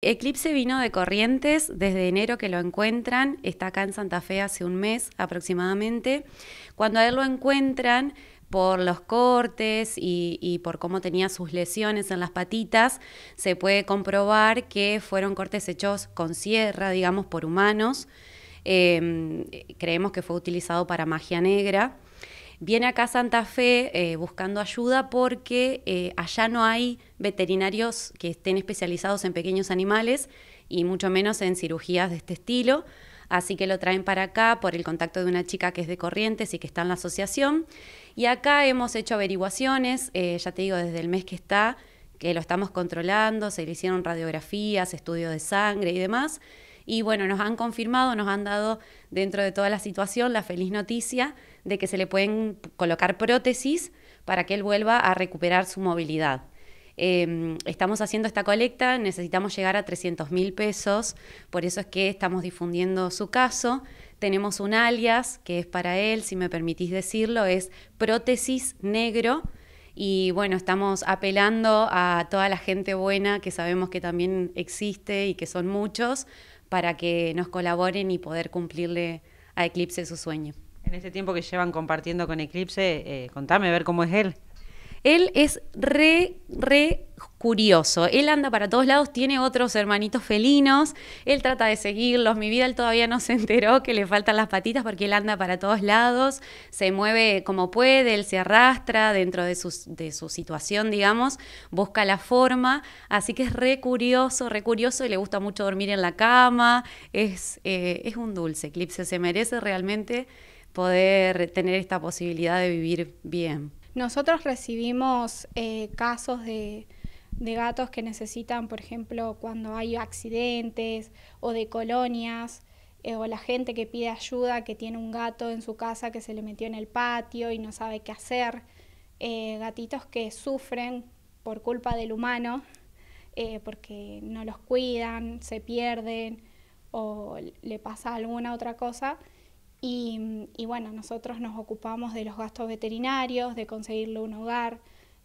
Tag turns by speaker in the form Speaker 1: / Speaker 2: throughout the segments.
Speaker 1: Eclipse vino de Corrientes, desde enero que lo encuentran, está acá en Santa Fe hace un mes aproximadamente. Cuando a él lo encuentran, por los cortes y, por cómo tenía sus lesiones en las patitas, se puede comprobar que fueron cortes hechos con sierra, digamos, por humanos. Em, creemos que fue utilizado para magia negra viene acá a Santa Fe eh, buscando ayuda porque eh, allá no hay veterinarios que estén especializados en pequeños animales y mucho menos en cirugías de este estilo. Así que lo traen para acá por el contacto de una chica que es de Corrientes y que está en la asociación. Y acá hemos hecho averiguaciones, eh, ya te digo, desde el mes que está, que lo estamos controlando, se le hicieron radiografías, estudios de sangre y demás. Y bueno, nos han confirmado, nos han dado dentro de toda la situación la feliz noticia de que se le pueden colocar prótesis para que él vuelva a recuperar su movilidad. Em, estamos haciendo esta colecta, necesitamos llegar a 300 mil pesos, por eso es que estamos difundiendo su caso. Tenemos un alias que es para él, si me permitís decirlo, es prótesis negro. Y bueno, estamos apelando a toda la gente buena que sabemos que también existe y que son muchos para que nos colaboren y poder cumplirle a Eclipse su sueño. En este tiempo que llevan compartiendo con Eclipse, eh, contame a ver cómo es él. Él es re, re curioso. Él anda para todos lados, tiene otros hermanitos felinos, él trata de seguirlos. Mi vida él todavía no se enteró que le faltan las patitas porque él anda para todos lados, se mueve como puede, él se arrastra dentro de su, de su situación, digamos, busca la forma. Así que es re curioso, re curioso y le gusta mucho dormir en la cama. Es, eh, es un dulce, Eclipse, se merece realmente poder tener esta posibilidad de vivir bien.
Speaker 2: Nosotros recibimos eh, casos de, gatos que necesitan, por ejemplo, cuando hay accidentes o de colonias, eh, o la gente que pide ayuda, que tiene un gato en su casa que se le metió en el patio y no sabe qué hacer, eh, gatitos que sufren por culpa del humano, porque no los cuidan, se pierden o le pasa alguna otra cosa. Y, y, bueno, nosotros nos ocupamos de los gastos veterinarios, de conseguirle un hogar.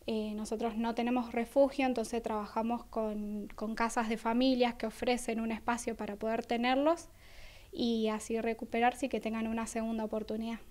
Speaker 2: Eh, nosotros no tenemos refugio, entonces trabajamos con, con, casas de familias que ofrecen un espacio para poder tenerlos y así recuperarse y que tengan una segunda oportunidad.